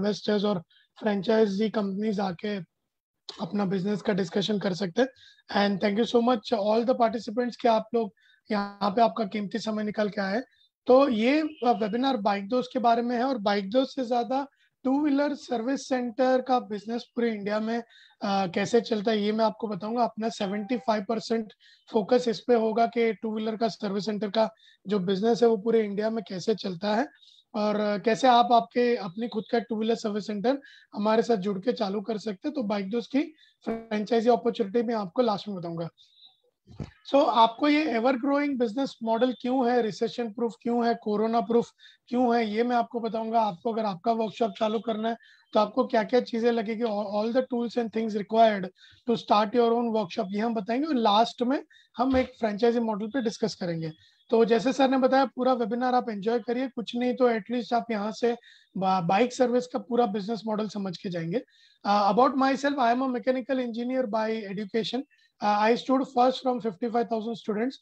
Investors और franchise companies आके अपना बिजनेस का डिस्कशन कर सकते हैं and thank you so much all the participants के आप लोग यहाँ पे आपका कीमती समय निकल के आए तो ये वेबिनार बाइक दोस्त के बारे में है और बाइक दोस्त से ज्यादा टू व्हीलर सर्विस सेंटर का बिजनेस पूरे इंडिया में आ, कैसे चलता है ये मैं आपको बताऊंगा अपना 75 परसेंट फोकस इस पे होगा कि टू व्हीलर का सर्विस सेंटर का जो बिजनेस है वो पूरे इंडिया में कैसे चलता है और कैसे आप आपके अपने खुद का टू व्हीलर सर्विस सेंटर हमारे साथ जुड़ के चालू कर सकते हैं तो बाइक दोस्त की फ्रेंचाइजी अपॉर्चुनिटी में आपको लास्ट में बताऊंगा सो so, आपको ये एवर ग्रोइंग बिजनेस मॉडल क्यों है रिसेशन प्रूफ क्यों है कोरोना प्रूफ क्यों है ये मैं आपको बताऊंगा आपको अगर आपका वर्कशॉप चालू करना है तो आपको क्या क्या चीजें लगेगी all the tools and things required to start your own workshop ये हम बताएंगे और लास्ट में हम एक फ्रेंचाइजी मॉडल पे डिस्कस करेंगे तो जैसे सर ने बताया पूरा वेबिनार आप एंजॉय करिए कुछ नहीं तो एटलीस्ट आप यहाँ से बाइक सर्विस का पूरा बिजनेस मॉडल समझ के जाएंगे about myself I am a mechanical engineer by education I stood first from 55,000 students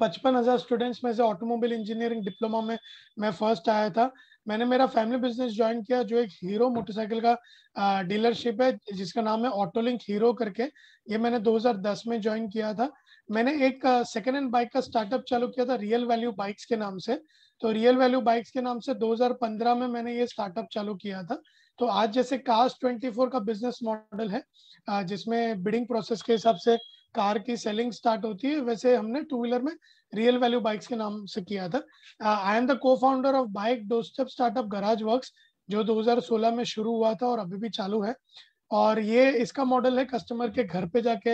पचपन हजार स्टूडेंट्स में से ऑटोमोबाइल इंजीनियरिंग डिप्लोमा में मैं फर्स्ट आया था मैंने मेरा फैमिली बिजनेस ज्वाइन किया जो एक हीरो मोटरसाइकिल का डीलरशिप है जिसका नाम है ऑटोलिंक हीरो करके ये मैंने 2010 में ज्वाइन किया था मैंने एक सेकेंड हैंड बाइक का स्टार्टअप चालू किया था रियल वैल्यू बाइक्स के नाम से तो रियल वैल्यू बाइक्स के नाम से 2015 में मैंने ये स्टार्टअप चालू किया था तो आज जैसे कार्स 24 का बिजनेस मॉडल है जिसमें बिडिंग प्रोसेस के हिसाब से कार की सेलिंग स्टार्ट होती है वैसे हमने टू व्हीलर में रियल वैल्यू बाइक्स के नाम से किया था I am the co founder of bike डो स्टार्टअप गराज वर्क जो 2016 में शुरू हुआ था और अभी भी चालू है और ये इसका मॉडल है कस्टमर के घर पे जाके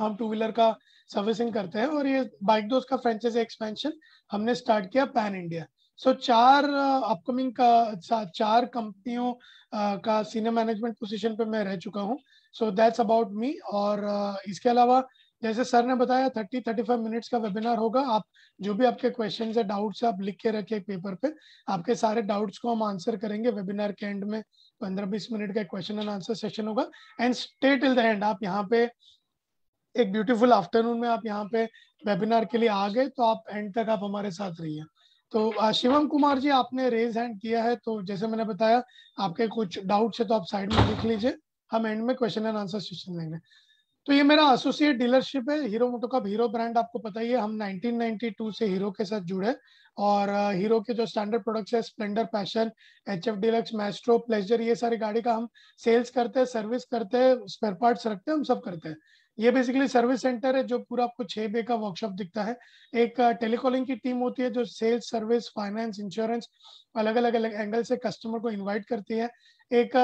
हम टू व्हीलर का सर्विसिंग करते हैं और ये बाइक दोस्त का फ्रेंचाइजी एक्सपेंशन हमने स्टार्ट किया पैन इंडिया सो so, चार अपकमिंग uh, uh, का चार कंपनियों uh, का सीनियर मैनेजमेंट पोजीशन पे मैं रह चुका हूँ सो दैट्स अबाउट मी और uh, इसके अलावा जैसे सर ने बताया थर्टी थर्टी फाइव मिनट्स का वेबिनार होगा आप जो भी आपके क्वेश्चन है डाउट्स आप लिख के रखिए पेपर पे आपके सारे डाउट्स को हम आंसर करेंगे वेबिनार के एंड में पंद्रह बीस मिनट का क्वेश्चन एंड आंसर सेशन होगा and stay till the end आप यहाँ पे एक ब्यूटीफुल आफ्टरनून में आप यहाँ पे वेबिनार के लिए आ गए तो आप एंड तक आप हमारे साथ रहिए तो शिवम कुमार जी आपने रेज हैंड किया है तो जैसे मैंने बताया आपके कुछ डाउट्स है तो आप साइड में लिख लीजिए हम एंड में क्वेश्चन एंड आंसर सेशन लेंगे तो ये मेरा एसोसिएट डीलरशिप है हीरो मोटो का हीरो ब्रांड आपको पता ही है हम 1992 से हीरो के साथ जुड़े और हीरो के जो स्टैंडर्ड प्रोडक्ट्स है Splendor Passion H F Deluxe Maestro Pleasure ये सारी गाड़ी का हम सेल्स करते हैं सर्विस करते हैं स्पेयर पार्ट्स रखते हैं हम सब करते हैं ये बेसिकली सर्विस सेंटर है जो पूरा आपको छह बे का वर्कशॉप दिखता है एक टेलीकॉलिंग की टीम होती है जो सेल्स सर्विस फाइनेंस इंश्योरेंस अलग अलग अलग एंगल से कस्टमर को इनवाइट करती है एक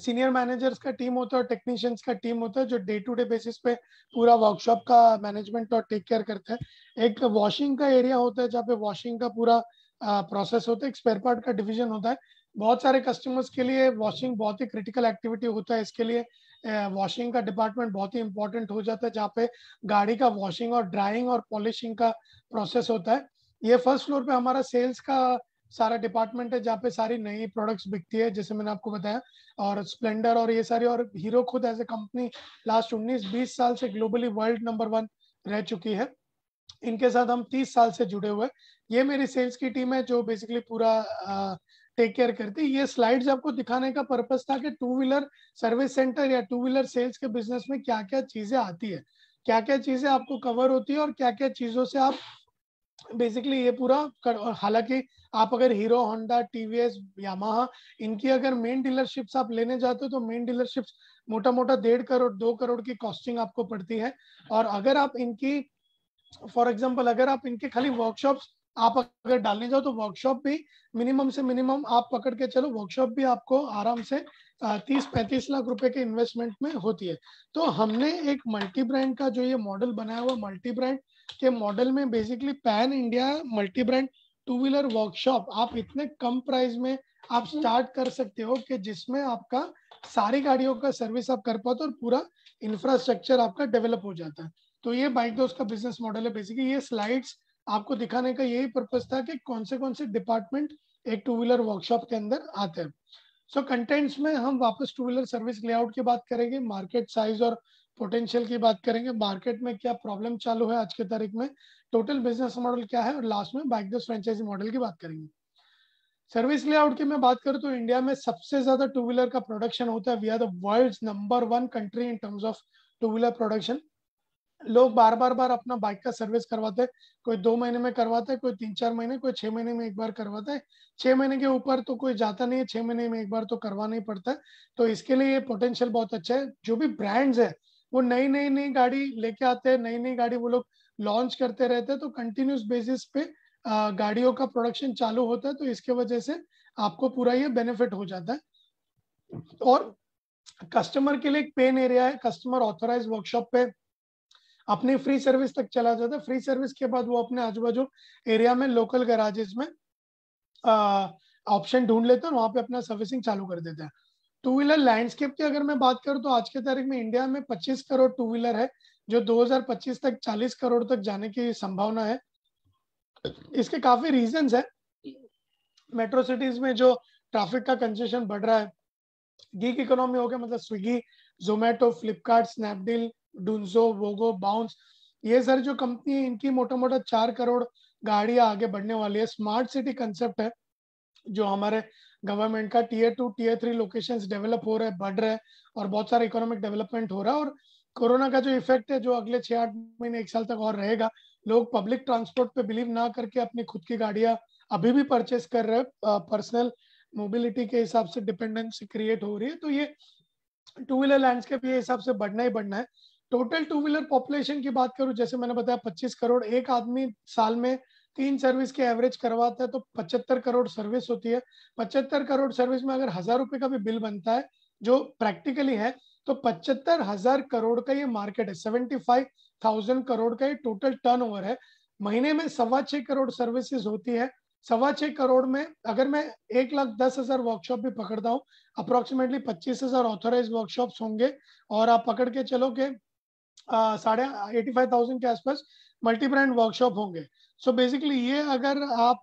सीनियर मैनेजर्स का टीम होता है और टेक्नीशियंस का टीम होता है जो डे टू डे बेसिस पे पूरा वर्कशॉप का मैनेजमेंट और टेक केयर करता है एक वॉशिंग का एरिया होता है जहाँ पे वॉशिंग का पूरा प्रोसेस होता है एक स्पेयर पार्ट का डिवीजन होता है बहुत सारे कस्टमर्स के लिए वॉशिंग बहुत ही क्रिटिकल एक्टिविटी होता है इसके लिए वॉशिंग का डिपार्टमेंट बहुत ही इंपॉर्टेंट हो जाता है जहाँ पे गाड़ी का वॉशिंग और ड्राइंग और पॉलिशिंग का प्रोसेस होता है ये फर्स्ट फ्लोर पे हमारा सेल्स का सारा डिपार्टमेंट है जहाँ पे सारी नई प्रोडक्ट्स बिकती है जैसे मैंने आपको बताया और स्प्लेंडर और ये सारी और हीरो खुद एज ए कंपनी लास्ट उन्नीस बीस साल से ग्लोबली वर्ल्ड नंबर वन रह चुकी है इनके साथ हम तीस साल से जुड़े हुए ये मेरी सेल्स की टीम है जो बेसिकली पूरा टेक केयर करती है ये स्लाइड्स आपको दिखाने का पर्पज था कि टू व्हीलर सर्विस सेंटर या टू व्हीलर सेल्स के बिजनेस में क्या क्या चीजें आती है क्या क्या चीजें आपको कवर होती है और क्या क्या चीजों से आप बेसिकली ये पूरा कर हालांकि आप अगर हीरो होंडा टीवीएस यामाहा इनकी अगर मेन डीलरशिप्स आप लेने जाते हो तो मेन डीलरशिप्स मोटा मोटा डेढ़ करोड़ दो करोड़ की कॉस्टिंग आपको पड़ती है और अगर आप इनकी फॉर एग्जाम्पल अगर आप इनके खाली वर्कशॉप्स आप अगर डालने जाओ तो वर्कशॉप भी मिनिमम से मिनिमम आप पकड़ के चलो वर्कशॉप भी आपको आराम से तीस पैंतीस लाख रुपए के इन्वेस्टमेंट में होती है तो हमने एक मल्टी ब्रांड का जो ये मॉडल बनाया हुआ मल्टी ब्रांड के मॉडल में basically pan India multi brand two wheeler workshop आप इतने कम प्राइस में आप स्टार्ट हम्म। कर सकते हो कि जिसमें आपका सारी गाड़ियों का सर्विस आप कर पाते हो और पूरा इंफ्रास्ट्रक्चर आपका डेवलप हो जाता है तो ये बाइक दोस्त का बिजनेस मॉडल है बेसिकली ये स्लाइड्स आपको दिखाने का यही पर्पज था कि कौन से कौन से डिपार्टमेंट एक टू व्हीलर वर्कशॉप के अंदर आते हैं सो so, कंटेंट्स में हम वापस टू व्हीलर सर्विस लेआउट की बात करेंगे मार्केट साइज और पोटेंशियल की बात करेंगे मार्केट में क्या प्रॉब्लम चालू है आज के तारीख में टोटल बिजनेस मॉडल क्या है और लास्ट में बाइक फ्रेंचाइजी मॉडल की बात करेंगे सर्विस लेआउट की मैं बात करूँ तो इंडिया में सबसे ज्यादा टू व्हीलर का प्रोडक्शन होता है we are the world number one country in terms of two wheeler production लोग बार बार बार अपना बाइक का सर्विस करवाते हैं कोई दो महीने में करवाता है कोई तीन चार महीने कोई छह महीने में एक बार करवाता है छह महीने के ऊपर तो कोई जाता नहीं है छह महीने में एक बार तो करवाना ही पड़ता है तो इसके लिए ये पोटेंशियल बहुत अच्छा है जो भी ब्रांड्स है वो नई नई नई गाड़ी लेके आते हैं नई नई गाड़ी वो लोग लॉन्च करते रहते हैं तो कंटिन्यूस बेसिस पे गाड़ियों का प्रोडक्शन चालू होता है तो इसके वजह से आपको पूरा ये बेनिफिट हो जाता है और कस्टमर के लिए एक पेन एरिया है कस्टमर ऑथोराइज वर्कशॉप पे अपने फ्री सर्विस तक चला जाता है फ्री सर्विस के बाद वो अपने आजू बाजू एरिया में लोकल गराजेस में ऑप्शन ढूंढ लेते हैं वहां पे अपना सर्विसिंग चालू कर देते हैं टू व्हीलर लैंडस्केप की अगर मैं बात करूँ तो आज के तारीख में इंडिया में 25 करोड़ टू व्हीलर है जो 2025 तक 40 करोड़ तक जाने की संभावना है इसके काफी रीजंस है मेट्रो सिटीज में जो ट्रैफिक का कंजेशन बढ़ रहा है गीक इकोनॉमी हो गया मतलब स्विगी जोमेटो फ्लिपकार्ट स्नैपडील डुंजो वोगो बाउंस ये सर जो कंपनी इनकी मोटा मोटा चार करोड़ गाड़ियां आगे बढ़ने वाली है स्मार्ट सिटी कंसेप्ट है जो हमारे गवर्नमेंट का tier two tier three locations develop हो रहे हैं बढ़ रहे हैं और बहुत सारा इकोनॉमिक डेवलपमेंट हो रहा है और कोरोना का जो इफेक्ट है जो अगले छह आठ महीने एक साल तक और रहेगा लोग पब्लिक ट्रांसपोर्ट पे बिलीव ना करके अपनी खुद की गाड़ियां अभी भी परचेस कर रहे हैं पर्सनल मोबिलिटी के हिसाब से डिपेंडेंसी क्रिएट हो रही है तो ये टू व्हीलर लैंडस्केप ये हिसाब से बढ़ना ही बढ़ना है टोटल टू व्हीलर पॉपुलेशन की बात करूं जैसे मैंने बताया पच्चीस करोड़ एक आदमी साल में तीन सर्विस के एवरेज करवाता है तो पचहत्तर करोड़ सर्विस होती है पचहत्तर करोड़ सर्विस में अगर हजार रुपए का भी बिल बनता है जो प्रैक्टिकली है तो पचहत्तर हजार करोड़ का ये मार्केट है सेवेंटी फाइव थाउजेंड करोड़ का ये टोटल टर्न है महीने में सवा छह करोड़ सर्विसेज होती है सवा छह करोड़ में अगर मैं एक लाख दस हजार वर्कशॉप भी पकड़ता हूँ अप्रोक्सीमेटली पच्चीस हजार ऑथोराइज वर्कशॉप होंगे और आप पकड़ के चलो कि साढ़े एटी फाइव थाउजेंड के आसपास मल्टी ब्रांड वर्कशॉप होंगे सो so बेसिकली ये अगर आप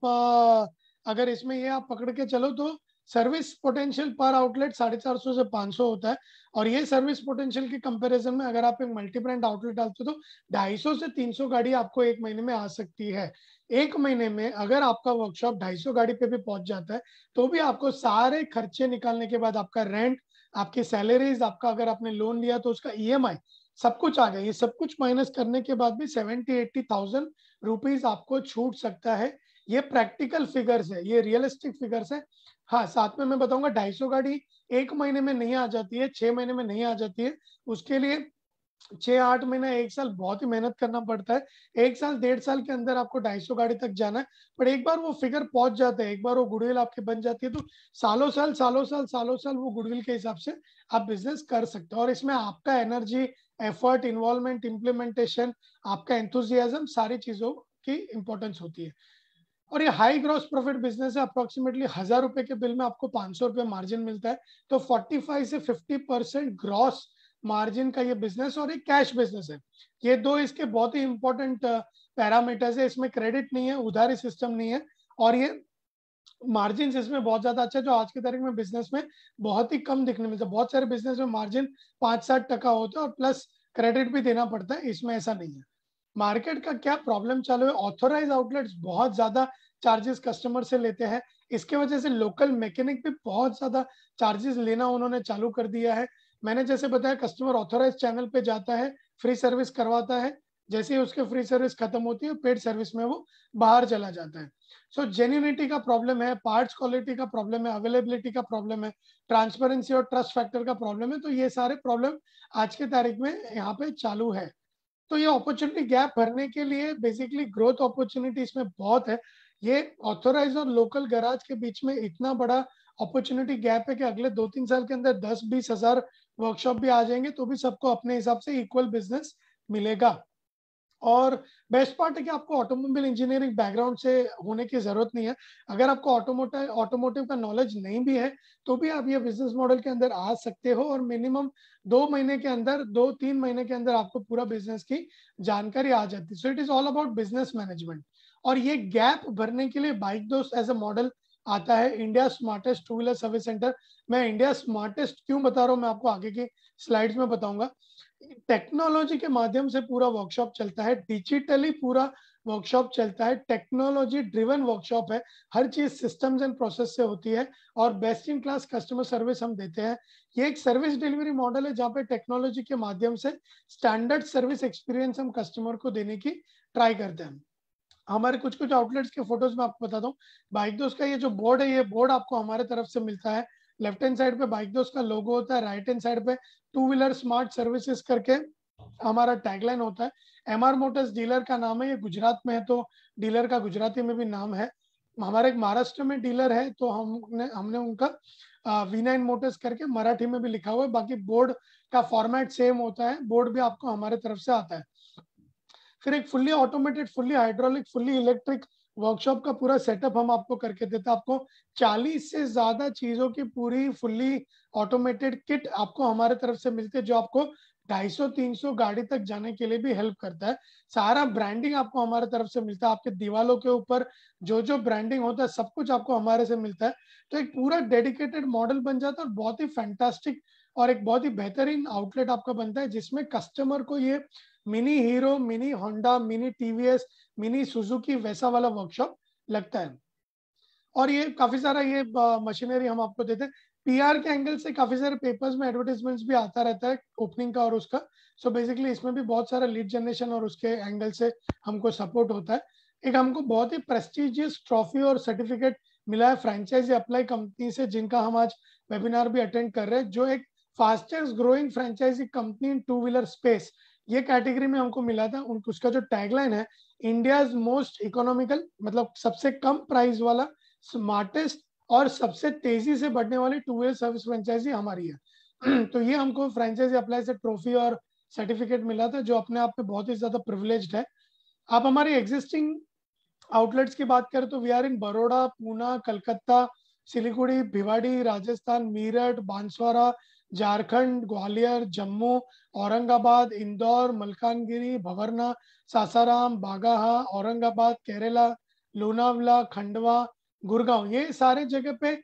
अगर इसमें ये आप पकड़ के चलो तो सर्विस पोटेंशियल पर आउटलेट साढ़े चार सौ से पांच सौ होता है और ये सर्विस पोटेंशियल के कंपैरिजन में अगर आप एक मल्टी ब्रांड आउटलेट डालते हो तो ढाई सौ से तीन सौ गाड़ी आपको एक महीने में आ सकती है एक महीने में अगर आपका वर्कशॉप ढाई सौ गाड़ी पे भी पहुंच जाता है तो भी आपको सारे खर्चे निकालने के बाद आपका रेंट आपकी सैलरीज आपका अगर आपने लोन लिया तो उसका ई e सब कुछ आ गया ये सब कुछ माइनस करने के बाद भी सेवेंटी एट्टी थाउजेंड रुपीज आपको छूट सकता है ये प्रैक्टिकल फिगर्स है ये रियलिस्टिक फिगर्स है हाँ साथ में मैं बताऊंगा ढाई सौ गाड़ी एक महीने में नहीं आ जाती है छह महीने में नहीं आ जाती है उसके लिए छह आठ महीना एक साल बहुत ही मेहनत करना पड़ता है एक साल डेढ़ साल के अंदर आपको ढाई सौ गाड़ी तक जाना है पर एक बार वो फिगर पहुंच जाता है एक बार वो गुडविल आपकी बन जाती है तो सालों साल सालों साल सालों साल वो गुडविल के हिसाब से आप बिजनेस कर सकते हो और इसमें आपका एनर्जी एफर्ट इन्वॉल्वमेंट इम्प्लीमेंटेशन आपका एंथुजियाजम सारी चीजों की इंपॉर्टेंस होती है और ये हाई ग्रॉस प्रॉफिट बिजनेस है अप्रोक्सीमेटली हजार रुपए के बिल में आपको पांच सौ रुपए मार्जिन मिलता है तो फोर्टी फाइव से फिफ्टी परसेंट ग्रॉस मार्जिन का ये बिजनेस और एक कैश बिजनेस है ये दो इसके बहुत ही इंपॉर्टेंट पैरामीटर्स uh, है इसमें क्रेडिट नहीं है उधारी सिस्टम नहीं है और ये मार्जिन इसमें बहुत ज्यादा अच्छा है जो आज की तारीख में बिजनेस में बहुत ही कम दिखने में बहुत सारे बिजनेस में मार्जिन पांच सात टका होता है और प्लस क्रेडिट भी देना पड़ता है इसमें ऐसा नहीं है मार्केट का क्या प्रॉब्लम चालू है ऑथोराइज आउटलेट्स बहुत ज्यादा चार्जेस कस्टमर से लेते हैं इसके वजह से लोकल मैकेनिक भी बहुत ज्यादा चार्जेस लेना उन्होंने चालू कर दिया है मैंने जैसे बताया कस्टमर ऑथोराइज चैनल पे जाता है फ्री सर्विस करवाता है जैसे ही उसके फ्री सर्विस खत्म होती है पेड सर्विस में वो बाहर चला जाता है सो जेन्यूनिटी का प्रॉब्लम है पार्ट्स क्वालिटी का प्रॉब्लम है अवेलेबिलिटी का प्रॉब्लम है ट्रांसपेरेंसी और ट्रस्ट फैक्टर का प्रॉब्लम है तो ये सारे प्रॉब्लम आज के तारीख में यहाँ पे चालू है तो ये अपॉर्चुनिटी गैप भरने के लिए बेसिकली ग्रोथ अपॉर्चुनिटी इसमें बहुत है ये ऑथोराइज और लोकल गराज के बीच में इतना बड़ा अपॉर्चुनिटी गैप है कि अगले दो तीन साल के अंदर दस बीस हजार वर्कशॉप भी आ जाएंगे तो भी सबको अपने हिसाब से इक्वल बिजनेस मिलेगा और बेस्ट पार्ट है कि आपको ऑटोमोबाइल इंजीनियरिंग बैकग्राउंड से होने की जरूरत नहीं है अगर आपको ऑटोमोटिव ऑटोमोटिव का नॉलेज नहीं भी है तो भी आप ये बिजनेस मॉडल के अंदर आ सकते हो और मिनिमम दो महीने के अंदर दो तीन महीने के अंदर आपको पूरा बिजनेस की जानकारी आ जाती है so it is all about business management और ये गैप भरने के लिए बाइक दोस्त एज अ मॉडल आता है India smartest two wheeler service centre मैं इंडिया स्मार्टेस्ट क्यों बता रहा हूँ मैं आपको आगे की स्लाइड्स में बताऊंगा टेक्नोलॉजी के माध्यम से पूरा वर्कशॉप चलता है डिजिटली पूरा वर्कशॉप चलता है टेक्नोलॉजी ड्रिवन वर्कशॉप है हर चीज सिस्टम्स एंड प्रोसेस से होती है और best in class customer service हम देते हैं ये एक सर्विस डिलीवरी मॉडल है जहाँ पे टेक्नोलॉजी के माध्यम से स्टैंडर्ड सर्विस एक्सपीरियंस हम कस्टमर को देने की ट्राई करते हैं हमारे कुछ कुछ आउटलेट्स के फोटोज में आपको बताता हूँ बाइक दोस्त का ये जो बोर्ड है ये बोर्ड आपको हमारे तरफ से मिलता है लेफ्ट हैंड साइड पे बाइक दोस्त का लोगो होता है राइट हैंड साइड पे टू व्हीलर स्मार्ट सर्विसेज करके हमारा टैगलाइन होता है एम आर मोटर्स डीलर का नाम है ये गुजरात में है तो डीलर का गुजराती में भी नाम है हमारे एक महाराष्ट्र में डीलर है तो हमने हमने उनका वी नाइन मोटर्स करके मराठी में भी लिखा हुआ है बाकी बोर्ड का फॉर्मेट सेम होता है बोर्ड भी आपको हमारे तरफ से आता है फिर एक fully automated fully hydraulic fully electric workshop का पूरा सेटअप हम आपको करके देते हैं आपको 40 से ज्यादा चीजों की पूरी फुल्ली ऑटोमेटेड किट आपको हमारे तरफ से मिलती है जो आपको 250-300 गाड़ी तक जाने के लिए भी हेल्प करता है सारा ब्रांडिंग आपको हमारे तरफ से मिलता है आपके दीवालों के ऊपर जो जो ब्रांडिंग होता है सब कुछ आपको हमारे से मिलता है तो एक पूरा डेडिकेटेड मॉडल बन जाता है और बहुत ही फैंटास्टिक और एक बहुत ही बेहतरीन आउटलेट आपका बनता है जिसमें कस्टमर को ये mini Hero mini Honda mini TVS mini Suzuki वैसा वाला वर्कशॉप लगता है और ये काफी सारा ये मशीनरी हम आपको देते हैं पीआर के एंगल से काफी सारे पेपर्स में एडवर्टाइजमेंट्स भी आता रहता है ओपनिंग का और उसका सो so बेसिकली इसमें भी बहुत सारा लीड जनरेशन और उसके एंगल से हमको सपोर्ट होता है एक हमको बहुत ही प्रेस्टिजियस ट्रॉफी और सर्टिफिकेट मिला है फ्रेंचाइजी अप्लाई कंपनी से जिनका हम आज वेबिनार भी अटेंड कर रहे हैं जो एक fastest growing franchise company in two wheeler space ये कैटेगरी में हमको मिला था उन, उसका जो टैगलाइन है इंडिया मोस्ट इकोनॉमिकल मतलब सबसे कम प्राइस वाला स्मार्टेस्ट और सबसे तेजी से बढ़ने वाली टू वे सर्विस फ्रेंचाइजी हमारी है तो ये हमको फ्रेंचाइजी अप्लाई से ट्रॉफी और सर्टिफिकेट मिला था जो अपने आप में बहुत ही ज्यादा प्रिविलेज है आप हमारे एग्जिस्टिंग आउटलेट्स की बात करें तो we are in Baroda Poona Calcutta Siliguri Bhiwadi Rajasthan Meerut Banswara Jharkhand Gwalior Jammu Aurangabad Indore Malkangiri Bhawarna Sasaram Bagaha Aurangabad Kerala Lonavala Khandwa Gurgaon ये सारे जगह पे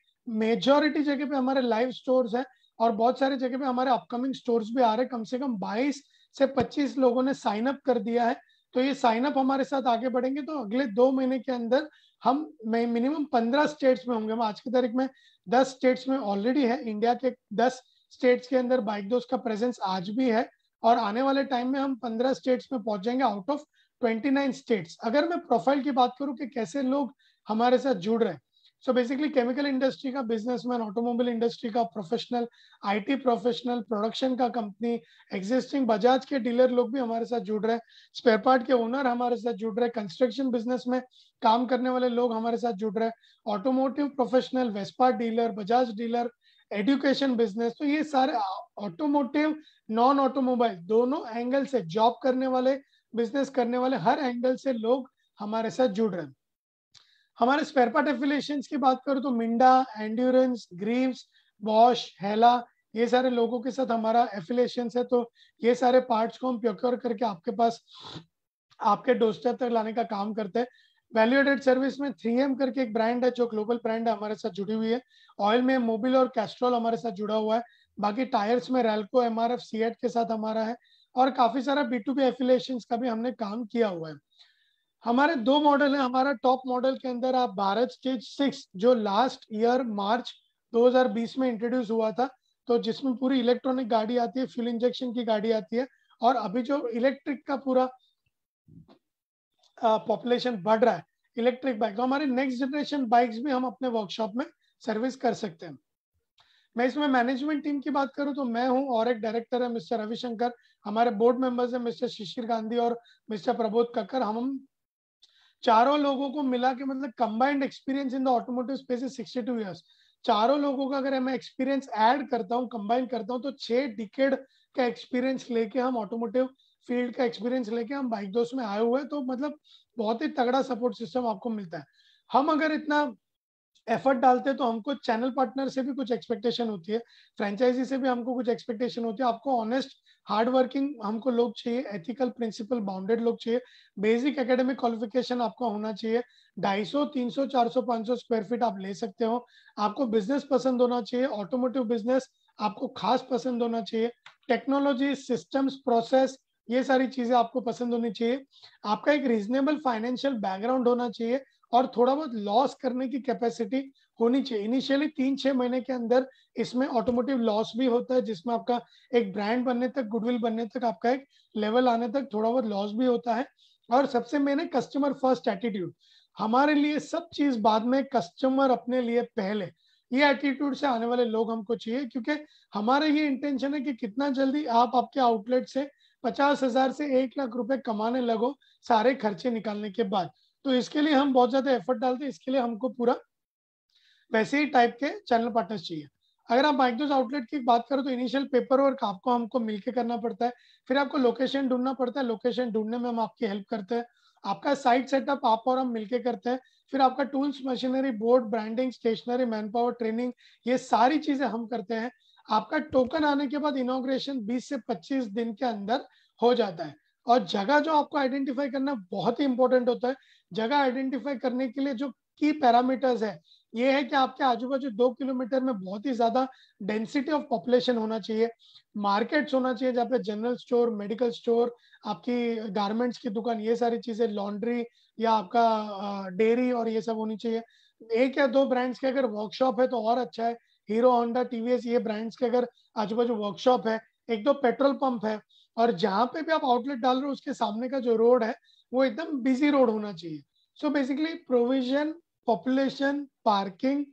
मेजोरिटी जगह पे हमारे लाइव स्टोर्स हैं और बहुत सारे जगह पे हमारे अपकमिंग स्टोर्स भी आ रहे हैं कम से कम 22 से 25 लोगों ने साइन अप कर दिया है तो ये साइन अप हमारे साथ आगे बढ़ेंगे तो अगले दो महीने के अंदर हम मिनिमम पंद्रह स्टेट्स में होंगे हम आज की तारीख में दस स्टेट्स में ऑलरेडी है इंडिया के दस स्टेट्स के अंदर बाइक दोस्त का प्रेजेंस आज भी है और आने वाले टाइम में हम पंद्रह स्टेट्स में पहुंच जाएंगे out of twenty nine states अगर मैं प्रोफाइल की बात करूँ कि कैसे लोग हमारे साथ जुड़ रहे हैं सो बेसिकली केमिकल इंडस्ट्री का बिजनेसमैन ऑटोमोबाइल इंडस्ट्री का प्रोफेशनल आईटी प्रोफेशनल प्रोडक्शन का कंपनी एग्जिस्टिंग बजाज के डीलर लोग भी हमारे साथ जुड़ रहे हैं स्पेयर पार्ट के ओनर हमारे साथ जुड़ रहे हैं कंस्ट्रक्शन बिजनेस में काम करने वाले लोग हमारे साथ जुड़ रहे हैं automotive professional Vespa dealer Bajaj dealer education business तो ये सारे ऑटोमोटिव नॉन ऑटोमोबाइल दोनों एंगल से जॉब करने वाले बिजनेस करने वाले हर एंगल से लोग हमारे साथ जुड़ रहे हैं हमारे स्पेयर पार्ट एफिलिएशन की बात करो तो Minda Endurance Greaves Bosch Hella ये सारे लोगों के साथ हमारा एफिलिएशन है तो ये सारे पार्ट्स को हम प्योक्योर करके आपके पास आपके डोस्टर तक लाने का काम करते हैं वैल्यू एडेड सर्विस में 3M करके एक ब्रांड है जो ग्लोबल ब्रांड है हमारे साथ जुड़ी हुई है ऑयल में मोबिल और कैस्ट्रोल हमारे साथ जुड़ा हुआ है बाकी टायर्स में रेलको एम आर के साथ हमारा है और काफी सारा बी टू बी एफिलेशन का भी हमने काम किया हुआ है हमारे दो मॉडल है हमारा टॉप मॉडल के अंदर आप भारत स्टेज सिक्स जो लास्ट ईयर मार्च 2020 में इंट्रोड्यूस हुआ था तो जिसमें पूरी इलेक्ट्रॉनिक गाड़ी आती है फ्यूल इंजेक्शन की गाड़ी आती है और अभी जो इलेक्ट्रिक का पूरा पॉपुलेशन बढ़ रहा है इलेक्ट्रिक बाइक तो हमारे नेक्स्ट जनरेशन बाइक्स भी हम अपने वर्कशॉप में सर्विस कर सकते हैं मैं इसमें मैनेजमेंट टीम की बात करूं तो मैं हूं और एक डायरेक्टर है मिस्टर रविशंकर हमारे बोर्ड मेंबर्स हैं मिस्टर शिशिर गांधी और मिस्टर प्रबोध कक्कर हम चारों लोगों को मिला के मतलब combined experience in the automotive space is sixty two years चारों लोगों का अगर मैं एक्सपीरियंस ऐड करता हूँ कंबाइन करता हूँ तो छह डिकेड का एक्सपीरियंस लेके हम ऑटोमोटिव फील्ड का एक्सपीरियंस लेके हम बाइक दोस्त में आए हुए हैं तो मतलब बहुत ही तगड़ा सपोर्ट सिस्टम आपको मिलता है हम अगर इतना एफर्ट डालते हैं तो हमको चैनल पार्टनर से भी कुछ एक्सपेक्टेशन होती है फ्रेंचाइजी से भी हमको कुछ एक्सपेक्टेशन होती है आपको ऑनेस्ट हार्ड वर्किंग हमको लोग चाहिए एथिकल प्रिंसिपल बाउंडेड लोग चाहिए बेसिक एकेडमिक क्वालिफिकेशन आपको होना चाहिए ढाई सौ सौ तीन चार सौ पांच सौ स्क्वायर फीट आप ले सकते हो आपको बिजनेस पसंद होना चाहिए ऑटोमोटिव बिजनेस आपको खास पसंद होना चाहिए टेक्नोलॉजी सिस्टम्स प्रोसेस ये सारी चीजें आपको पसंद होनी चाहिए आपका एक रीजनेबल फाइनेंशियल बैकग्राउंड होना चाहिए और थोड़ा बहुत लॉस करने की कैपेसिटी होनी चाहिए इनिशियली तीन छह महीने के अंदर इसमें ऑटोमोटिव लॉस भी होता है जिसमें आपका एक ब्रांड बनने तक गुडविल बनने तक आपका एक लेवल आने तक थोड़ा बहुत लॉस भी होता है और सबसे मेन है कस्टमर फर्स्ट एटीट्यूड हमारे लिए सब चीज बाद में कस्टमर अपने लिए पहले ये एटीट्यूड से आने वाले लोग हमको चाहिए क्योंकि हमारा ये इंटेंशन है कि कितना जल्दी आप आपके आउटलेट से पचास हजार से एक लाख रुपए कमाने लगो सारे खर्चे निकालने के बाद तो इसके लिए हम बहुत ज्यादा एफर्ट डालते हैं इसके लिए हमको पूरा वैसे ही टाइप के चैनल पार्टनर्स चाहिए अगर आप माइक्रोस आउटलेट की बात करो तो इनिशियल पेपर वर्क आपको हमको मिलके करना पड़ता है फिर आपको लोकेशन ढूंढना पड़ता है लोकेशन ढूंढने में हम आपकी हेल्प करते हैं आपका साइट सेटअप आप और हम मिलके करते हैं फिर आपका tools machinery board branding stationery manpower training ये सारी चीजें हम करते हैं आपका टोकन आने के बाद इनोग्रेशन 20 से 25 दिन के अंदर हो जाता है और जगह जो आपको आइडेंटिफाई करना बहुत ही इंपॉर्टेंट होता है जगह आइडेंटिफाई करने के लिए जो की पैरामीटर्स है ये है कि आपके आजू बाजू दो किलोमीटर में बहुत ही ज्यादा डेंसिटी ऑफ पॉपुलेशन होना चाहिए मार्केट्स होना चाहिए जहाँ पे जनरल स्टोर मेडिकल स्टोर आपकी गारमेंट्स की दुकान ये सारी चीजें लॉन्ड्री या आपका डेयरी और ये सब होनी चाहिए एक या दो ब्रांड्स के अगर वर्कशॉप है तो और अच्छा है हीरो होंडा टीवीएस ये ब्रांड्स के अगर आजू बाजू वर्कशॉप है एक दो पेट्रोल पंप है और जहाँ पे भी आप आउटलेट डाल रहे हो उसके सामने का जो रोड है वो एकदम बिजी रोड होना चाहिए so basically provision population parking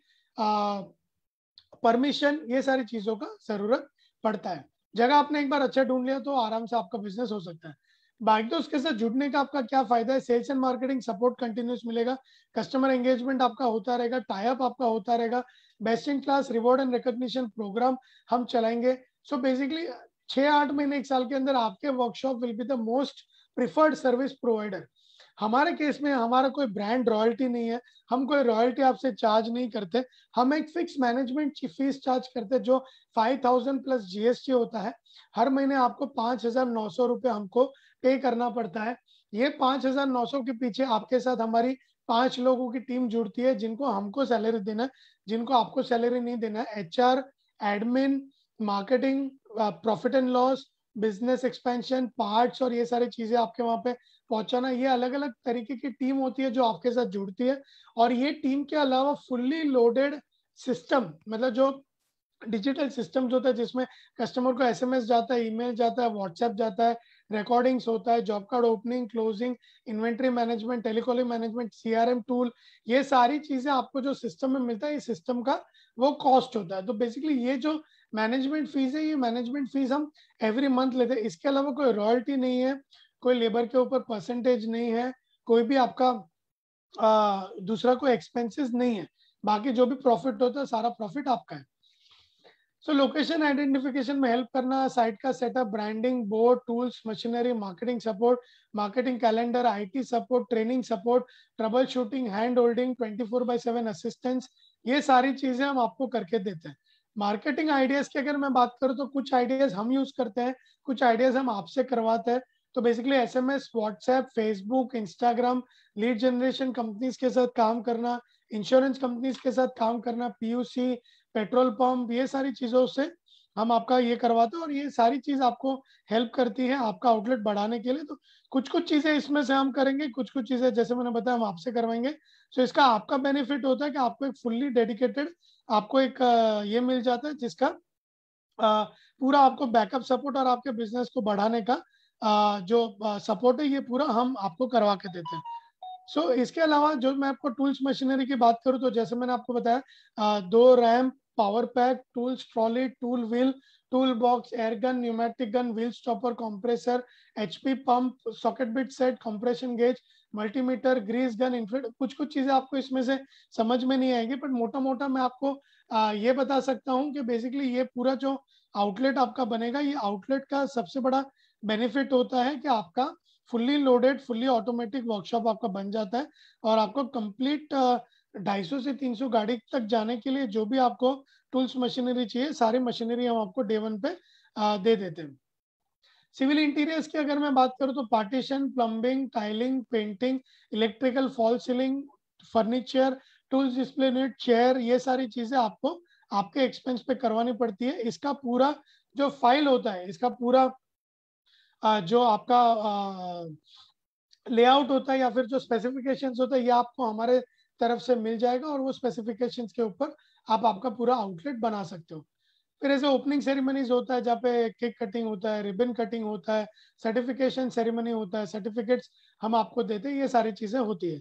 permission ये सारी चीजों का जरूरत पड़ता है जगह आपने एक बार अच्छा ढूंढ लिया तो आराम से आपका बिजनेस हो सकता है बाकी तो उसके साथ जुड़ने का आपका क्या फायदा है sales and marketing support continuous मिलेगा कस्टमर एंगेजमेंट आपका होता रहेगा टाइप आपका होता रहेगा best in class reward and recognition programme हम चलाएंगे सो बेसिकली छह आठ महीने एक साल के अंदर आपके workshop will be the most preferred service provider हमारे केस में हमारा कोई ब्रांड रॉयल्टी नहीं है हम कोई रॉयल्टी आपसे चार्ज नहीं करते हम एक फिक्स मैनेजमेंट की फीस चार्ज करते जो फाइव थाउजेंड प्लस जीएसटी होता है हर महीने आपको पांच हजार नौ सौ रुपए हमको पे करना पड़ता है ये पांच हजार नौ सौ के पीछे आपके साथ हमारी पांच लोगों की टीम जुड़ती है जिनको हमको सैलरी देना है जिनको आपको सैलरी नहीं देना है H admin marketing profit and loss business expansion parts और ये सारी चीजें आपके वहां पे पहुंचाना ये अलग अलग तरीके की टीम होती है जो आपके साथ जुड़ती है और ये टीम के अलावा फुल्ली लोडेड सिस्टम मतलब जो डिजिटल जो होता है जिसमें कस्टमर को एसएमएस जाता है ईमेल जाता है व्हाट्सएप जाता है रिकॉर्डिंग्स होता है job card opening closing inventory management telecalling management CRM tool ये सारी चीजें आपको जो सिस्टम में मिलता है ये सिस्टम का वो कॉस्ट होता है तो बेसिकली ये जो मैनेजमेंट फीस है ये मैनेजमेंट फीस हम एवरी मंथ लेते हैं इसके अलावा कोई रॉयल्टी नहीं है कोई लेबर के ऊपर परसेंटेज नहीं है कोई भी आपका आ, दूसरा कोई एक्सपेंसेस नहीं है बाकी जो भी प्रॉफिट होता है सारा प्रॉफिट आपका है सो लोकेशन आइडेंटिफिकेशन में हेल्प करना साइट का setup branding board tools machinery marketing support marketing calendar IT support training support troubleshooting hand holding twenty four by seven assistance ये सारी चीजें हम आपको करके देते हैं मार्केटिंग आइडियाज की अगर मैं बात करूँ तो कुछ आइडियाज हम यूज करते हैं कुछ आइडियाज हम आपसे करवाते हैं तो basically S M S WhatsApp Facebook Instagram lead generation companies के साथ काम करना इंश्योरेंस कंपनीज के साथ काम करना पीयूसी पेट्रोल पंप ये सारी चीजों से हम आपका ये करवाते हैं और ये सारी चीज आपको हेल्प करती है आपका आउटलेट बढ़ाने के लिए तो कुछ कुछ चीजें इसमें से हम करेंगे कुछ कुछ चीजें जैसे मैंने बताया हम आपसे करवाएंगे तो इसका आपका बेनिफिट होता है कि आपको एक फुल्ली डेडिकेटेड आपको एक ये मिल जाता है जिसका पूरा आपको बैकअप सपोर्ट और आपके बिजनेस को बढ़ाने का जो सपोर्ट है ये पूरा हम आपको करवा के देते हैं सो so, इसके अलावा जो मैं आपको टूल्स मशीनरी की बात करूँ तो जैसे मैंने आपको बताया दो ramp power pack, tools trolley, tool wheel, toolbox, air gun, pneumatic gun, wheel stopper, compressor, HP pump, socket bit set, compression gauge, multimeter grease gun inflate कुछ कुछ चीजें आपको इसमें से समझ में नहीं आएगी बट मोटा मोटा मैं आपको आ, ये बता सकता हूँ कि बेसिकली ये पूरा जो आउटलेट आपका बनेगा ये आउटलेट का सबसे बड़ा बेनिफिट होता है कि आपका fully loaded fully automatic workshop आपका बन जाता है और आपको कंप्लीट सौ से सौ गाड़ी तक जाने के लिए जो भी आपको टूल्स मशीनरी चाहिए सारी मशीनरी हम आपको डे वन पे दे देते हैं सिविल इंटीरियर्स की अगर मैं बात करूँ तो partition plumbing tiling painting electrical false ceiling furniture tools display unit chair ये सारी चीजें आपको आपके एक्सपेंस पे करवानी पड़ती है इसका पूरा जो फाइल होता है इसका पूरा जो आपका लेआउट होता है या फिर जो स्पेसिफिकेशंस होता है ये आपको हमारे तरफ से मिल जाएगा और वो स्पेसिफिकेशंस के ऊपर आप आपका पूरा आउटलेट बना सकते हो फिर ऐसे ओपनिंग सेरेमनीज होता है जहाँ पे केक कटिंग होता है रिबन कटिंग होता है सर्टिफिकेशन सेरेमनी होता है सर्टिफिकेट्स हम आपको देते हैं ये सारी चीज़ें होती है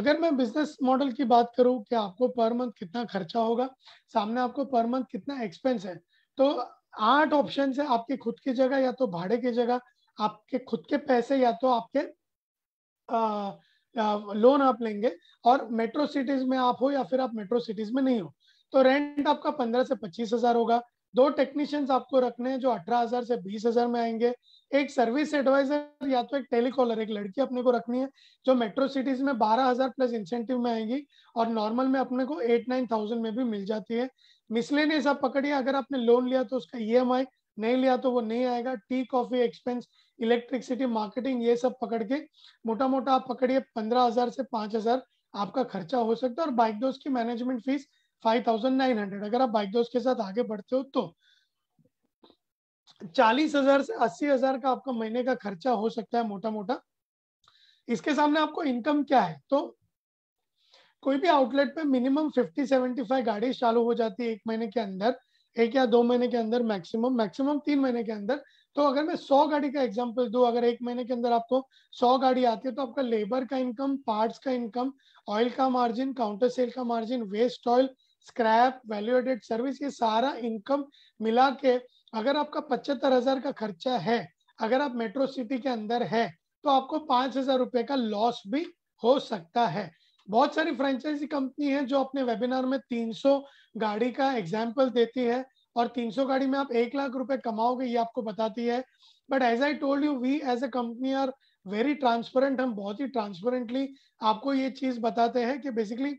अगर मैं बिजनेस मॉडल की बात करूँ कि आपको पर मंथ कितना खर्चा होगा सामने आपको पर मंथ कितना एक्सपेंस है तो आठ ऑप्शन है आपके खुद की जगह या तो भाड़े की जगह आपके खुद के पैसे या तो आपके लोन आप लेंगे और मेट्रो सिटीज में आप हो या फिर आप मेट्रो सिटीज में नहीं हो तो रेंट आपका पंद्रह से पच्चीस हजार होगा दो टेक्नीशियंस आपको रखने हैं जो अठारह हजार से बीस हजार में आएंगे एक सर्विस एडवाइजर या तो एक टेलीकॉलर एक लड़की अपने को रखनी है जो मेट्रो सिटीज में बारह हजार प्लस इंसेंटिव में आएगी और नॉर्मल में अपने को एट नाइन थाउजेंड में भी मिल जाती है मिसलेनियस आप पकड़िए अगर आपने लोन लिया तो उसका ई e नहीं लिया तो वो नहीं आएगा tea coffee expense electricity marketing ये सब पकड़ के मोटा मोटा आप पकड़िए पंद्रह हजार से पांच हजार आपका खर्चा हो सकता है और बाइक दोस्त की management fees five thousand nine hundred अगर आप बाइक दोस्त के साथ आगे बढ़ते हो तो चालीस हजार से अस्सी हजार का आपका महीने का खर्चा हो सकता है मोटा मोटा इसके सामने आपको इनकम क्या है तो कोई भी आउटलेट पे मिनिमम फिफ्टी सेवेंटी फाइव गाड़ी चालू हो जाती है एक महीने के अंदर एक या दो महीने के अंदर मैक्सिमम मैक्सिमम तीन महीने के अंदर तो अगर मैं सौ गाड़ी का एग्जाम्पल दू अगर एक महीने के अंदर आपको सौ गाड़ी आती है तो आपका लेबर का इनकम पार्ट्स का इनकम ऑयल का मार्जिन काउंटर सेल का margin waste oil scrap value service ये सारा इनकम मिला के अगर आपका पचहत्तर हजार का खर्चा है अगर आप मेट्रो सिटी के अंदर है तो आपको पांच हजार रुपए का लॉस भी हो सकता है बहुत सारी फ्रेंचाइजी कंपनी है जो अपने वेबिनार में 300 गाड़ी का एग्जाम्पल देती है और 300 गाड़ी में आप एक लाख रुपए कमाओगे ये आपको बताती है but as I told you we as a company are very transparent हम बहुत ही ट्रांसपेरेंटली आपको ये चीज बताते हैं कि बेसिकली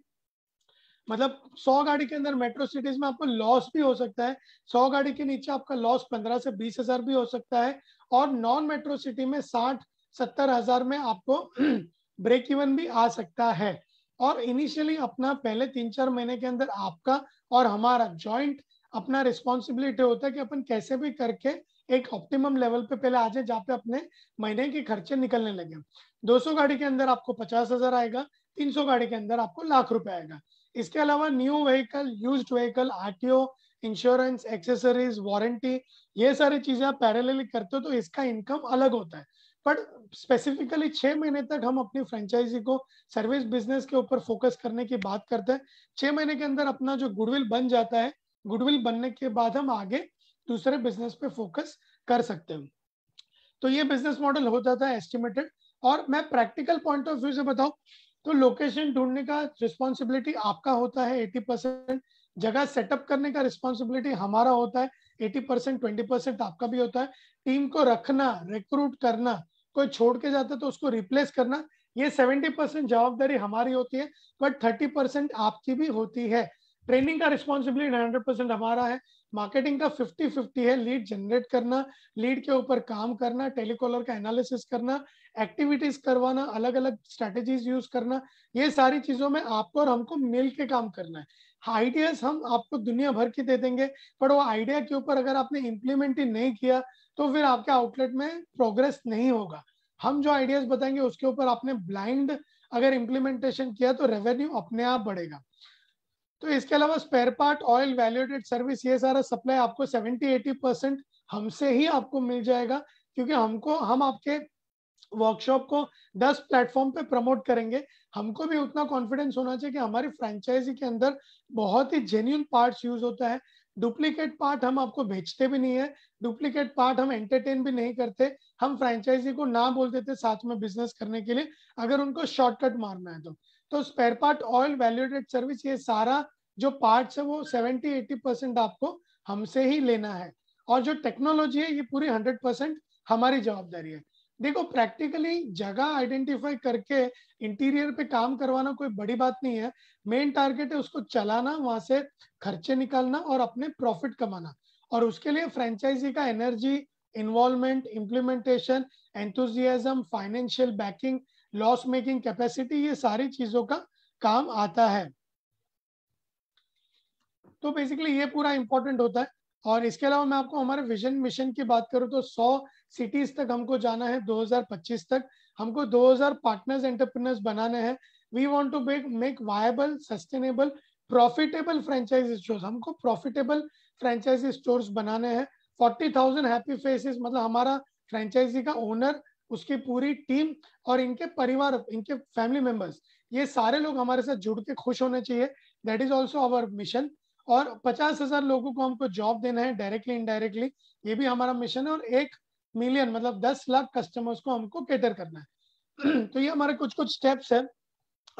मतलब 100 गाड़ी के अंदर मेट्रो सिटीज में आपको लॉस भी हो सकता है 100 गाड़ी के नीचे आपका लॉस 15 से बीस हजार भी हो सकता है और नॉन मेट्रो सिटी में साठ सत्तर हजार में आपको ब्रेक इवन भी आ सकता है और इनिशियली अपना पहले तीन चार महीने के अंदर आपका और हमारा जॉइंट अपना रिस्पॉन्सिबिलिटी होता है कि अपन कैसे भी करके एक ऑप्टिमम लेवल पे पहले आ जाए जहाँ पे अपने महीने के खर्चे निकलने लगे 200 गाड़ी के अंदर आपको पचास हजार आएगा 300 गाड़ी के अंदर आपको लाख रुपए आएगा इसके अलावा new vehicle use vehicle RTO insurance accessories warranty ये सारी चीजें आप पैरेलली करते हो तो इसका इनकम अलग होता है बट स्पेसिफिकली छह महीने तक हम अपनी फ्रेंचाइजी को सर्विस बिजनेस के ऊपर फोकस करने की बात करते हैं छह महीने के अंदर अपना जो गुडविल बन जाता है गुडविल बनने के बाद हम आगे दूसरे बिजनेस पे फोकस कर सकते हैं तो ये बिजनेस मॉडल होता था एस्टिमेटेड और मैं प्रैक्टिकल पॉइंट ऑफ व्यू से बताऊं तो लोकेशन ढूंढने का रिस्पॉन्सिबिलिटी आपका होता है एटी परसेंट जगह सेटअप करने का रिस्पॉन्सिबिलिटी हमारा होता है एटी परसेंट ट्वेंटी परसेंट आपका भी होता है टीम को रखना रिक्रूट करना कोई छोड़ के जाता तो उसको रिप्लेस करना ये सेवेंटी परसेंट जवाबदारी हमारी होती है बट थर्टी परसेंट आपकी भी होती है ट्रेनिंग का रिस्पॉन्सिबिलिटी हंड्रेड परसेंट हमारा है मार्केटिंग का फिफ्टी फिफ्टी है लीड जनरेट करना लीड के ऊपर काम करना टेलीकॉलर का एनालिसिस करना एक्टिविटीज करवाना अलग अलग स्ट्रेटेजीज यूज करना ये सारी चीजों में आपको और हमको मिल के काम करना है आइडियाज हम आपको दुनिया भर की दे देंगे पर वो आइडिया के ऊपर अगर आपने इम्प्लीमेंट ही नहीं किया तो फिर आपके आउटलेट में प्रोग्रेस नहीं होगा हम जो आइडियाज बताएंगे उसके ऊपर आपने ब्लाइंड अगर इम्प्लीमेंटेशन किया तो रेवेन्यू अपने आप बढ़ेगा तो इसके अलावा spare part oil value added service ये सारा सप्लाई आपको 70-80 परसेंट हमसे ही आपको मिल जाएगा क्योंकि हमको हम आपके वर्कशॉप को 10 प्लेटफॉर्म पे प्रमोट करेंगे हमको भी उतना कॉन्फिडेंस होना चाहिए कि हमारी फ्रेंचाइजी के अंदर बहुत ही जेन्यून पार्ट्स यूज होता है डुप्लीकेट पार्ट हम आपको भेजते भी नहीं है डुप्लीकेट पार्ट हम एंटरटेन भी नहीं करते हम फ्रेंचाइजी को ना बोल देते साथ में बिजनेस करने के लिए अगर उनको शॉर्टकट मारना है तो तो spare part oil value added service ये सारा जो पार्ट्स है वो 70-80 परसेंट आपको हमसे ही लेना है और जो टेक्नोलॉजी है ये पूरी 100 परसेंट हमारी जवाबदारी है देखो प्रैक्टिकली जगह आइडेंटिफाई करके इंटीरियर पे काम करवाना कोई बड़ी बात नहीं है मेन टारगेट है उसको चलाना वहां से खर्चे निकालना और अपने प्रॉफिट कमाना और उसके लिए फ्रेंचाइजी का energy involvement implementation enthusiasm financial backing loss making capacity ये सारी चीजों का काम आता है तो बेसिकली ये पूरा इंपॉर्टेंट होता है और इसके अलावा मैं आपको हमारे विजन मिशन की बात करूं तो 100 सिटीज तक हमको जाना है 2025 तक हमको 2000 पार्टनर्स एंटरप्रेन्योर्स बनाने हैं we want to make make viable sustainable profitable franchisee stores हमको प्रॉफिटेबल फ्रेंचाइजी स्टोर्स बनाने हैं 40,000 हैप्पी फेसेस मतलब हमारा फ्रेंचाइजी का ओनर उसकी पूरी टीम और इनके परिवार इनके फैमिली मेंबर्स ये सारे लोग हमारे साथ जुड़ के खुश होने चाहिए that is also our mission और पचास हजार लोगों को हमको जॉब देना है डायरेक्टली इनडायरेक्टली ये भी हमारा मिशन है और एक मिलियन मतलब दस लाख कस्टमर्स को हमको कैटर करना है तो ये हमारे कुछ कुछ स्टेप्स है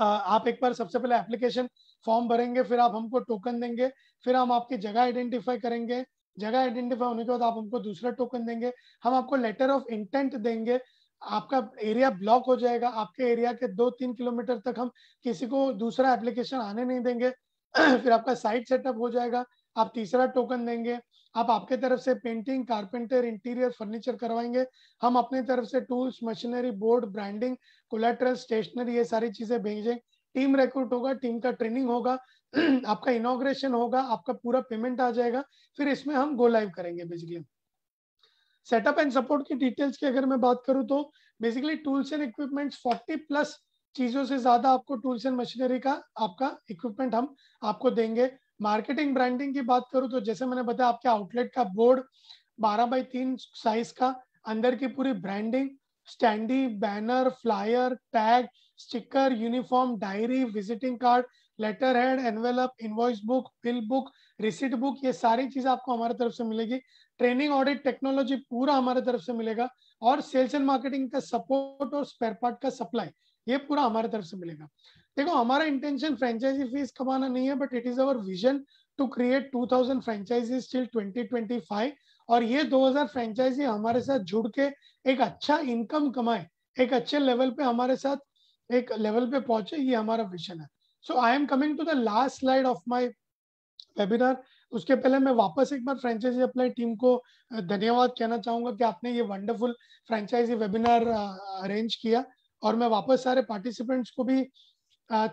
आप एक बार सबसे पहले एप्लीकेशन फॉर्म भरेंगे फिर आप हमको टोकन देंगे फिर हम आपकी जगह आइडेंटिफाई करेंगे जगह आइडेंटिफाई होने के बाद आप हमको दूसरा टोकन देंगे हम आपको लेटर ऑफ इंटेंट देंगे आपका एरिया ब्लॉक हो जाएगा आपके एरिया के दो तीन किलोमीटर तक हम किसी को दूसरा एप्लीकेशन आने नहीं देंगे फिर आपका साइट सेटअप हो जाएगा आप तीसरा टोकन देंगे आप आपके तरफ से पेंटिंग कारपेंटर इंटीरियर फर्नीचर करवाएंगे हम अपने तरफ से tools machinery board branding collateral stationery ये सारी चीजें भेजें टीम रिक्रूट होगा टीम का ट्रेनिंग होगा आपका इनोग्रेशन होगा आपका पूरा पेमेंट आ जाएगा फिर इसमें हम गो लाइव करेंगे बेसिकली सेटअप एंड सपोर्ट की डिटेल्स की अगर मैं बात करूँ तो basically tools and equipments 40 plus चीज़ों से ज़्यादा आपको टूल्स एंड मशीनरी का आपका इक्विपमेंट हम आपको देंगे मार्केटिंग ब्रांडिंग की बात करूँ तो जैसे मैंने बताया आपके आउटलेट का बोर्ड बारह बाई तीन साइज का अंदर की पूरी branding standee banner flyer tag sticker uniform diary visiting card letter head envelope invoice book bill book receipt book ये सारी चीज़ आपको हमारे तरफ से मिलेगी ट्रेनिंग ऑडिट टेक्नोलॉजी पूरा हमारे तरफ से मिलेगा और सेल्स एंड मार्केटिंग का सपोर्ट और स्पेयर पार्ट का सप्लाई ये पूरा हमारे तरफ से मिलेगा देखो हमारा इंटेंशन फ्रेंचाइजी फीस कमाना नहीं है but it is our vision to create two thousand franchisees till 2025 और ये 2000 फ्रेंचाइजी हमारे साथ जुड़ के एक अच्छा इनकम कमाए एक अच्छे लेवल पे हमारे साथ एक लेवल पे पहुंचे ये हमारा विजन है so I am coming to the last slide of my webinar उसके पहले मैं वापस एक बार फ्रेंचाइजी अप्लाई टीम को धन्यवाद कहना चाहूंगा कि आपने ये वंडरफुल फ्रेंचाइजी वेबिनार अरेंज किया और मैं वापस सारे पार्टिसिपेंट्स को भी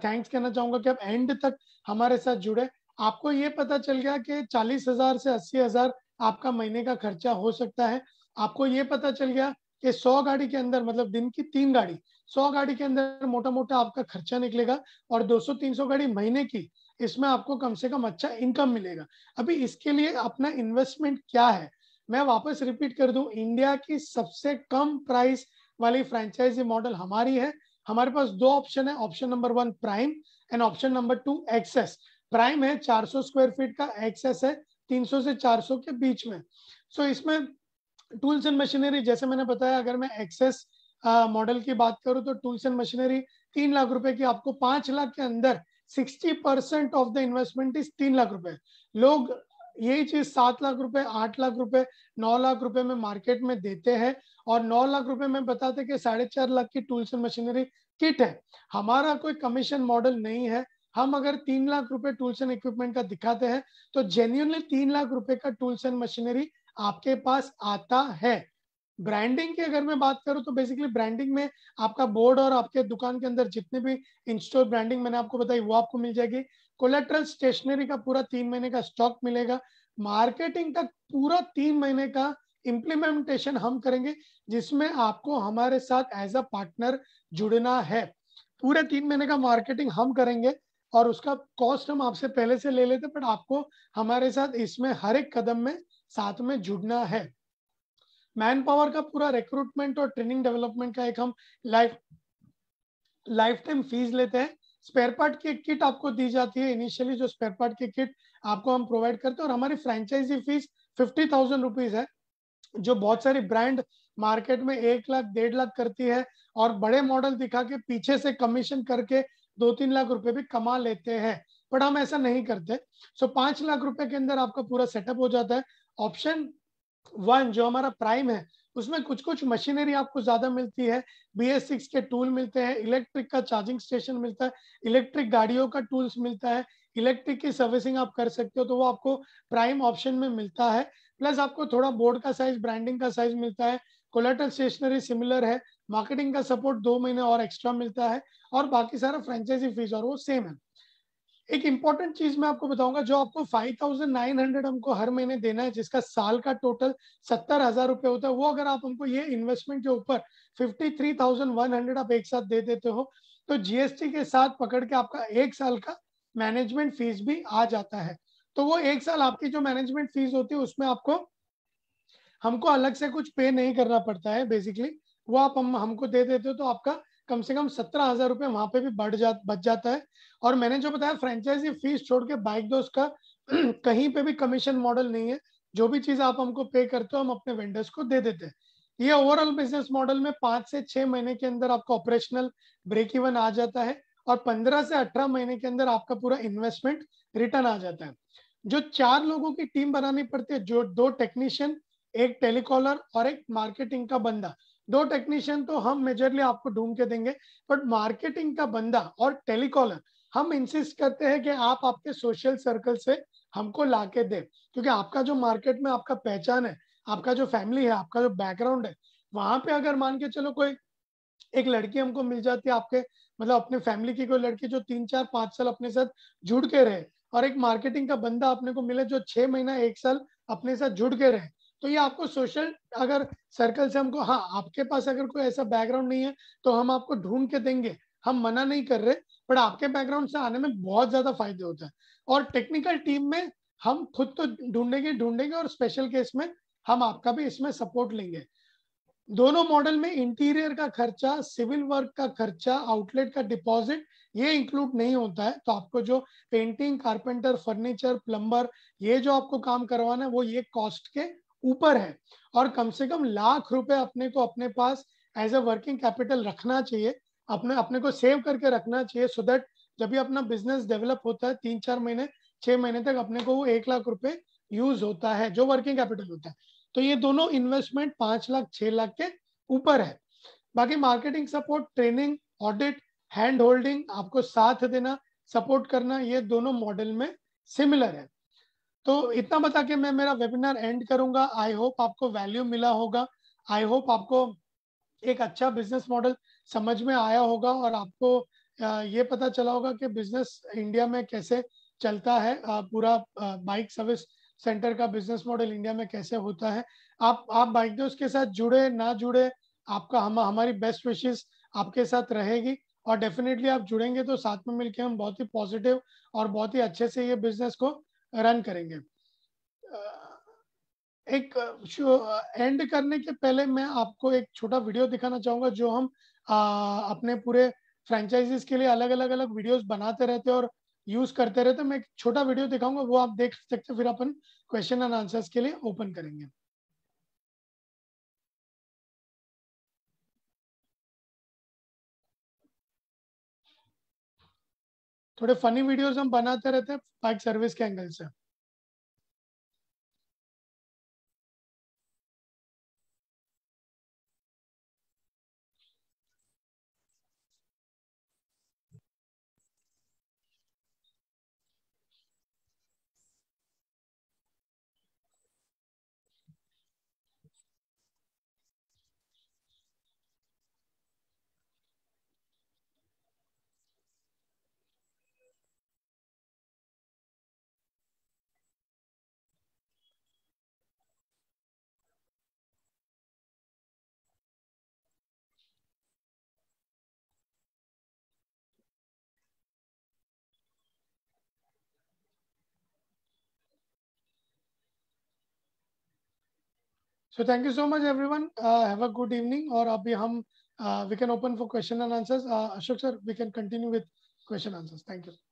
थैंक्स कहना चाहूंगा कि आप एंड तक हमारे साथ जुड़े आपको ये पता चल गया कि चालीस हजार से अस्सी हजार आपका महीने का खर्चा हो सकता है आपको ये पता चल गया कि सौ गाड़ी के अंदर मतलब दिन की तीन गाड़ी सौ गाड़ी के अंदर मोटा मोटा आपका खर्चा निकलेगा और 200 सौ गाड़ी महीने की इसमें आपको कम से कम अच्छा इनकम मिलेगा अभी इसके लिए अपना इन्वेस्टमेंट क्या है मैं वापस रिपीट कर दूं इंडिया की सबसे कम प्राइस वाली फ्रेंचाइजी मॉडल हमारी है हमारे पास दो ऑप्शन है option number one prime and option number two access prime है 400 स्क्वायर फीट का एक्सेस है 300 से 400 के बीच में सो so, इसमें टूल्स एंड मशीनरी जैसे मैंने बताया अगर मैं एक्सेस मॉडल की बात करूं तो टूल्स एंड मशीनरी तीन लाख रुपए की आपको पांच लाख के अंदर sixty percent of the investment is तीन लाख रुपए लोग यही चीज सात लाख रुपए आठ लाख रुपए नौ लाख रुपए में मार्केट में देते हैं और नौ लाख रुपए में बताते कि साढ़े चार लाख की टूल्स एंड मशीनरी किट है हमारा कोई कमीशन मॉडल नहीं है हम अगर तीन लाख रुपए टूल्स एंड इक्विपमेंट का दिखाते हैं तो जेन्यूनली तीन लाख रुपए का टूल्स एंड मशीनरी आपके पास आता है ब्रांडिंग की अगर मैं बात करूँ तो बेसिकली ब्रांडिंग में आपका बोर्ड और आपके दुकान के अंदर जितने भी इंस्टोर ब्रांडिंग मैंने आपको बताई वो आपको मिल जाएगी कोलेट्रल स्टेशनरी का पूरा तीन महीने का स्टॉक मिलेगा मार्केटिंग का पूरा तीन महीने का इम्प्लीमेंटेशन हम करेंगे जिसमें आपको हमारे साथ एज अ पार्टनर जुड़ना है पूरे तीन महीने का मार्केटिंग हम करेंगे और उसका कॉस्ट हम आपसे पहले से ले लेते बट आपको हमारे साथ इसमें हर एक कदम में साथ में जुड़ना है मैन पावर का पूरा रिक्रूटमेंट और ट्रेनिंग डेवलपमेंट का एक हम लाइफ लाइफ टाइम फीस लेते हैं स्पेयर पार्ट की किट आपको दी जाती है इनिशियली जो स्पेयर पार्ट की किट आपको हम प्रोवाइड करते हैं और हमारी franchisee fees fifty thousand rupees है जो बहुत सारी ब्रांड मार्केट में एक लाख डेढ़ लाख करती है और बड़े मॉडल दिखा के पीछे से कमीशन करके दो तीन लाख रुपए भी कमा लेते हैं बट हम ऐसा नहीं करते सो पांच लाख रुपए के अंदर आपका पूरा सेटअप हो जाता है ऑप्शन वन जो हमारा प्राइम है उसमें कुछ कुछ मशीनरी आपको ज्यादा मिलती है बी एस सिक्स के टूल मिलते हैं इलेक्ट्रिक का चार्जिंग स्टेशन मिलता है इलेक्ट्रिक गाड़ियों का टूल्स मिलता है इलेक्ट्रिक की सर्विसिंग आप कर सकते हो तो वो आपको प्राइम ऑप्शन में मिलता है प्लस आपको थोड़ा बोर्ड का साइज ब्रांडिंग का साइज मिलता है कोलेटल स्टेशनरी सिमिलर है मार्केटिंग का सपोर्ट दो महीने और एक्स्ट्रा मिलता है और बाकी सारा फ्रेंचाइजी फीस और वो सेम है एक इम्पोर्टेंट चीज मैं आपको बताऊंगा जो आपको 5,900 हमको हर महीने देना है जिसका साल का टोटल सत्तर हजार रुपये होता है वो अगर आप हमको ये इन्वेस्टमेंट के ऊपर 53,100 आप एक साथ दे देते हो तो जीएसटी के साथ पकड़ के आपका एक साल का मैनेजमेंट फीस भी आ जाता है तो वो एक साल आपकी जो मैनेजमेंट फीस होती है उसमें आपको हमको अलग से कुछ पे नहीं करना पड़ता है बेसिकली वो आप हम हमको दे देते हो तो आपका कम से कम सत्रह हजार रुपये वहाँ पे भी बढ़ जा बच जाता है और मैंने जो बताया फ्रेंचाइजी फीस छोड़ के बाइक दोस्त का कहीं पे भी कमीशन मॉडल नहीं है जो भी चीज़ आप हमको पे करते हो हम अपने वेंडर्स को दे देते हैं ये ओवरऑल बिजनेस मॉडल में पांच से छह महीने के अंदर आपका ऑपरेशनल ब्रेक इवन आ जाता है और पंद्रह से अठारह महीने के अंदर आपका पूरा इन्वेस्टमेंट रिटर्न आ जाता है जो चार लोगों की टीम बनानी पड़ती है जो दो टेक्नीशियन एक टेलीकॉलर और एक मार्केटिंग का बंदा दो टेक्नीशियन तो हम मेजरली आपको ढूंढ के देंगे बट मार्केटिंग का बंदा और टेलीकॉलर हम इंसिस्ट करते हैं कि आप आपके सोशल सर्कल से हमको ला के दे क्योंकि आपका जो मार्केट में आपका पहचान है आपका जो फैमिली है आपका जो बैकग्राउंड है वहां पे अगर मान के चलो कोई एक लड़की हमको मिल जाती है आपके मतलब अपने फैमिली की कोई लड़की जो तीन चार पांच साल अपने साथ जुड़ के रहे और एक मार्केटिंग का बंदा अपने को मिले जो छह महीना एक साल अपने साथ जुड़ के रहे तो ये आपको सोशल अगर सर्कल से हमको हाँ आपके पास अगर कोई ऐसा बैकग्राउंड नहीं है तो हम आपको ढूंढ के देंगे हम मना नहीं कर रहे बट आपके बैकग्राउंड से आने में बहुत ज्यादा फायदे होते हैं और टेक्निकल टीम में हम खुद तो ढूंढेंगे ढूंढेंगे और स्पेशल केस में हम आपका भी इसमें सपोर्ट लेंगे दोनों मॉडल में इंटीरियर का खर्चा सिविल वर्क का खर्चा आउटलेट का डिपॉजिट ये इंक्लूड नहीं होता है तो आपको जो पेंटिंग कारपेंटर फर्नीचर प्लम्बर ये जो आपको काम करवाना है वो ये कॉस्ट के ऊपर है और कम से कम लाख रुपए अपने को अपने पास एज ए वर्किंग कैपिटल रखना चाहिए अपने अपने को सेव करके रखना चाहिए सो so दैट जब भी अपना बिजनेस डेवलप होता है तीन चार महीने छह महीने तक अपने को वो एक लाख रुपए यूज होता है जो वर्किंग कैपिटल होता है तो ये दोनों इन्वेस्टमेंट पांच लाख छह लाख के ऊपर है बाकी marketing support training audit hand holding आपको साथ देना सपोर्ट करना ये दोनों मॉडल में सिमिलर है तो इतना बता के मैं मेरा वेबिनार एंड करूंगा आई होप आपको वैल्यू मिला होगा आई होप आपको एक अच्छा बिजनेस मॉडल समझ में आया होगा और आपको ये पता चला होगा कि बिजनेस इंडिया में कैसे चलता है पूरा बाइक सर्विस सेंटर का बिजनेस मॉडल इंडिया में कैसे होता है आप आप बाइक दोस्त के साथ जुड़े ना जुड़े आपका हम हमारी बेस्ट विशेष आपके साथ रहेगी और डेफिनेटली आप जुड़ेंगे तो साथ में मिलकर हम बहुत ही पॉजिटिव और बहुत ही अच्छे से ये बिजनेस को रन करेंगे एक एंड करने के पहले मैं आपको एक छोटा वीडियो दिखाना चाहूंगा जो हम आ, अपने पूरे फ्रेंचाइजीज के लिए अलग अलग अलग वीडियोस बनाते रहते और यूज करते रहते मैं एक छोटा वीडियो दिखाऊंगा वो आप देख सकते फिर अपन क्वेश्चन एंड आंसर्स के लिए ओपन करेंगे थोड़े फनी वीडियोस हम बनाते रहते हैं बाइक सर्विस के एंगल से So thank you so much, everyone. Uh, have a good evening. Or abhi uh, we can open for question and answers. Uh, Ashok sir, we can continue with question answers. Thank you.